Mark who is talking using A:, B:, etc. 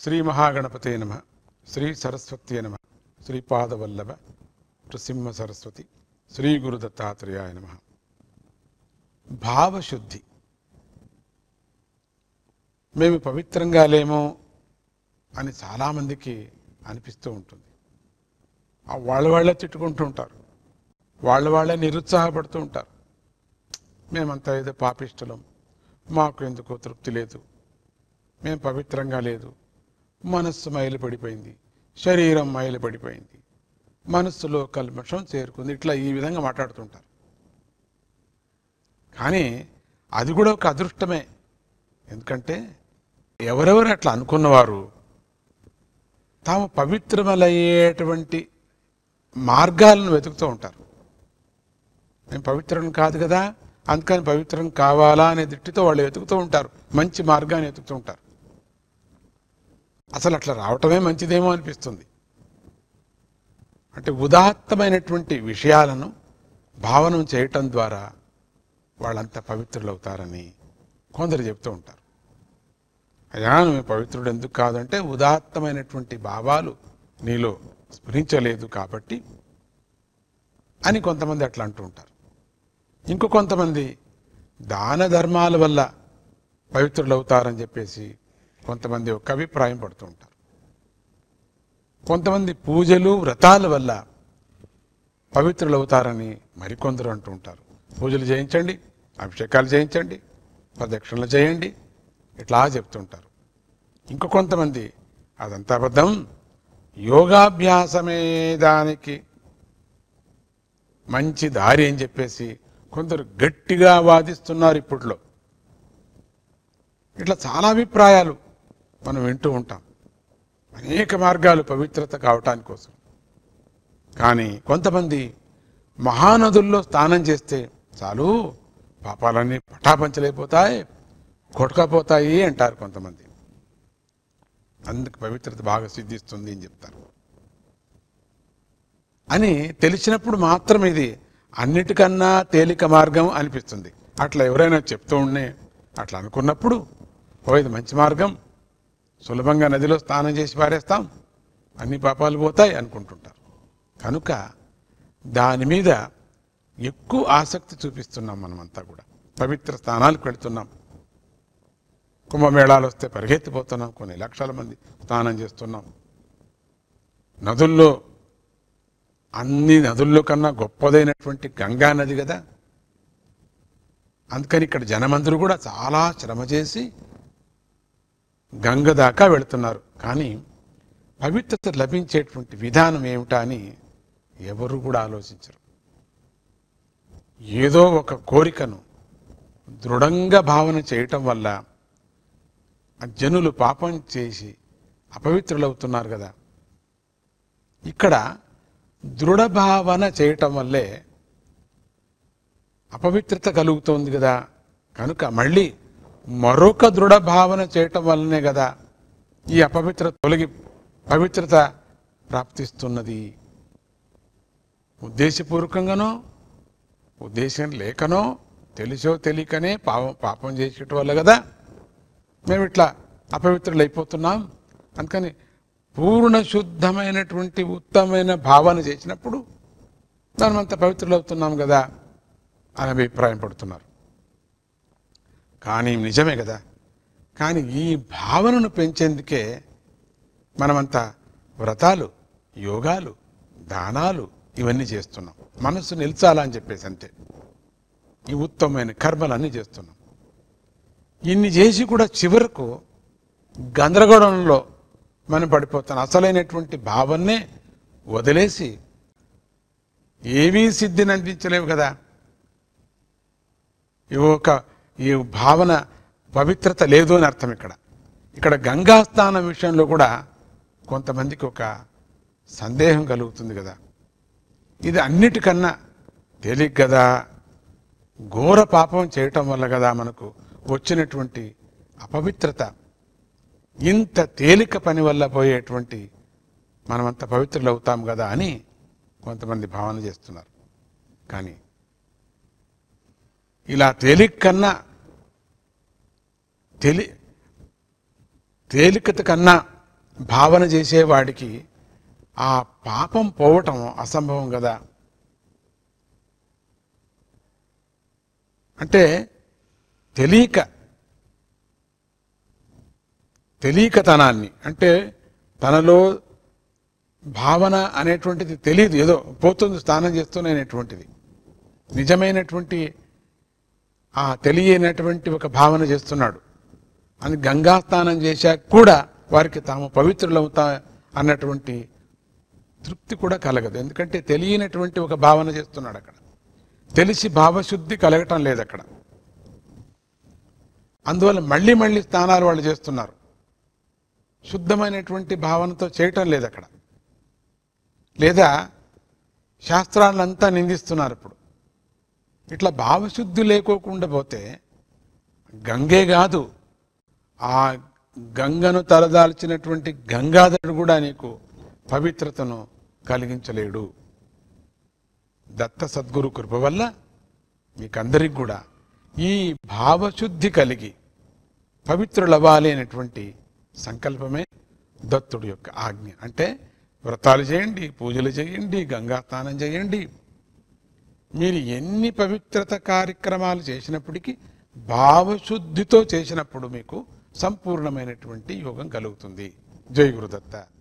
A: శ్రీ మహాగణపతే నమ శ్రీ సరస్వతి నమ శ్రీ పాదవల్లభ నృసింహ సరస్వతి శ్రీ గురు దత్తాత్రేయ నమ భావశుద్ధి మేము పవిత్రంగా లేమో అని చాలామందికి అనిపిస్తూ ఉంటుంది వాళ్ళ వాళ్ళే తిట్టుకుంటూ ఉంటారు వాళ్ళ వాళ్ళే నిరుత్సాహపడుతూ ఉంటారు మేమంతా ఏదో పాపిష్టలం మాకు ఎందుకో తృప్తి లేదు మేము పవిత్రంగా లేదు మనస్సు మైలు పడిపోయింది శరీరం మైలు పడిపోయింది మనస్సులో కల్మషం చేరుకుంది ఇట్లా ఈ విధంగా మాట్లాడుతుంటారు కానీ అది కూడా ఒక అదృష్టమే ఎందుకంటే ఎవరెవరు అట్లా అనుకున్నవారు తాము పవిత్రమలయ్యేటువంటి మార్గాలను వెతుకుతూ ఉంటారు నేను పవిత్రం కాదు కదా అందుకని పవిత్రం కావాలా అనే దృష్టితో వాళ్ళు వెతుకుతూ ఉంటారు మంచి మార్గాన్ని వెతుకుతూ ఉంటారు అసలు అట్లా రావటమే మంచిదేమో అనిపిస్తుంది అంటే ఉదాత్తమైనటువంటి విషయాలను భావనం చేయటం ద్వారా వాళ్ళంతా పవిత్రులవుతారని కొందరు చెప్తూ ఉంటారు అయ్యా నువ్వు పవిత్రుడు ఎందుకు కాదంటే ఉదాత్తమైనటువంటి భావాలు నీలో స్ఫురించలేదు కాబట్టి అని కొంతమంది అట్లా అంటూ ఉంటారు ఇంకో కొంతమంది దాన ధర్మాల వల్ల పవిత్రులవుతారని చెప్పేసి కొంతమంది ఒక అభిప్రాయం పడుతూ ఉంటారు కొంతమంది పూజలు వ్రతాల వల్ల పవిత్రులవుతారని మరికొందరు అంటూ ఉంటారు పూజలు చేయించండి అభిషేకాలు చేయించండి ప్రదక్షిణలు చేయండి ఇట్లా చెప్తుంటారు ఇంకో కొంతమంది అదంతా అబద్ధం యోగాభ్యాసమే దానికి మంచి దారి అని చెప్పేసి కొందరు గట్టిగా వాదిస్తున్నారు ఇప్పట్లో ఇట్లా చాలా అభిప్రాయాలు మనం వింటూ ఉంటాం అనేక మార్గాలు పవిత్రత కావటానికి కోసం కానీ కొంతమంది మహానదుల్లో స్నానం చేస్తే చాలు పాపాలన్నీ పటాపంచలైపోతాయి కొట్టుకపోతాయి అంటారు కొంతమంది అందుకు పవిత్రత బాగా సిద్ధిస్తుంది అని చెప్తారు అని తెలిసినప్పుడు మాత్రం ఇది అన్నిటికన్నా తేలిక మార్గం అనిపిస్తుంది అట్లా ఎవరైనా చెప్తూ ఉండే అట్లా అనుకున్నప్పుడు ఓ ఇది మంచి మార్గం సులభంగా నదిలో స్నానం చేసి పారేస్తాం అన్ని పాపాలు పోతాయి అనుకుంటుంటారు కనుక దాని మీద ఎక్కువ ఆసక్తి చూపిస్తున్నాం మనమంతా కూడా పవిత్ర స్థానాలకు వెళుతున్నాం కుంభమేళాలు వస్తే పరిగెత్తిపోతున్నాం కొన్ని లక్షల మంది స్నానం చేస్తున్నాం నదుల్లో అన్ని నదుల్లో కన్నా గొప్పదైనటువంటి గంగా నది కదా అందుకని ఇక్కడ జనమందరూ కూడా చాలా శ్రమ చేసి గంగ దాకా వెళుతున్నారు కానీ పవిత్రత లభించేటువంటి విధానం ఏమిటా అని ఎవరు కూడా ఆలోచించరు ఏదో ఒక కోరికను దృఢంగా భావన చేయటం వల్ల జనులు పాపం చేసి అపవిత్రులవుతున్నారు కదా ఇక్కడ దృఢ భావన చేయటం వల్లే అపవిత్రత కలుగుతోంది కదా కనుక మళ్ళీ మరొక దృఢ భావన చేయటం వల్లనే కదా ఈ అపవిత్ర తొలగి పవిత్రత ప్రాప్తిస్తున్నది ఉద్దేశపూర్వకంగానో ఉద్దేశం లేకనో తెలిసో తెలియకనే పాపం పాపం చేసేట వల్ల కదా మేము ఇట్లా అపవిత్రులు అయిపోతున్నాం అందుకని పూర్ణ శుద్ధమైనటువంటి ఉత్తమైన భావన చేసినప్పుడు అంత పవిత్రులు అవుతున్నాం కదా అని అభిప్రాయం పడుతున్నారు కానీ నిజమే కదా కానీ ఈ భావనను పెంచేందుకే మనమంతా వ్రతాలు యోగాలు దానాలు ఇవన్నీ చేస్తున్నాం మనసు నిలిచాలా అని చెప్పేసి అంతే ఈ ఉత్తమమైన కర్మలన్నీ చేస్తున్నాం ఇన్ని చేసి కూడా చివరకు గందరగోళంలో మనం పడిపోతాం అసలైనటువంటి భావన్నే వదిలేసి ఏవీ సిద్ధిని అందించలేవు కదా ఇవో ఒక ఈ భావన పవిత్రత లేదు అని అర్థం ఇక్కడ ఇక్కడ గంగా స్నానం విషయంలో కూడా కొంతమందికి ఒక సందేహం కలుగుతుంది కదా ఇది అన్నిటికన్నా తేలిక కదా ఘోర పాపం చేయటం వల్ల కదా మనకు వచ్చినటువంటి అపవిత్రత ఇంత తేలిక పని వల్ల పోయేటువంటి మనమంత పవిత్రులు అవుతాం కదా అని కొంతమంది భావన చేస్తున్నారు కానీ ఇలా తేలిక కన్నా తెలి తేలికత కన్నా భావన చేసేవాడికి ఆ పాపం పోవటం అసంభవం కదా అంటే తెలియక తెలియకతనాన్ని అంటే తనలో భావన అనేటువంటిది తెలియదు ఏదో పోతుంది స్నానం అనేటువంటిది నిజమైనటువంటి ఆ తెలియనటువంటి ఒక భావన చేస్తున్నాడు అని గంగా స్నానం చేశాక కూడా వారికి తాము పవిత్రులవుతా అన్నటువంటి తృప్తి కూడా కలగదు ఎందుకంటే తెలియనటువంటి ఒక భావన చేస్తున్నాడు అక్కడ తెలిసి భావశుద్ధి కలగటం లేదు అక్కడ అందువల్ల మళ్ళీ మళ్ళీ స్నానాలు వాళ్ళు చేస్తున్నారు శుద్ధమైనటువంటి భావనతో చేయటం లేదు అక్కడ లేదా శాస్త్రాలంతా నిందిస్తున్నారు ఇప్పుడు ఇట్లా భావశుద్ధి లేకోకుండా పోతే గంగే కాదు ఆ గంగను తలదాల్చినటువంటి గంగాధరుడు కూడా నీకు పవిత్రతను కలిగించలేడు దత్త సద్గురు కృప వల్ల మీకందరికి కూడా ఈ భావశుద్ధి కలిగి పవిత్రులవ్వాలి అనేటువంటి సంకల్పమే దత్తుడు యొక్క ఆజ్ఞ అంటే వ్రతాలు చేయండి పూజలు చేయండి గంగా స్నానం చేయండి మీరు ఎన్ని పవిత్రత కార్యక్రమాలు చేసినప్పటికీ భావశుద్ధితో చేసినప్పుడు మీకు సంపూర్ణమైనటువంటి యోగం కలుగుతుంది జై గురుదత్త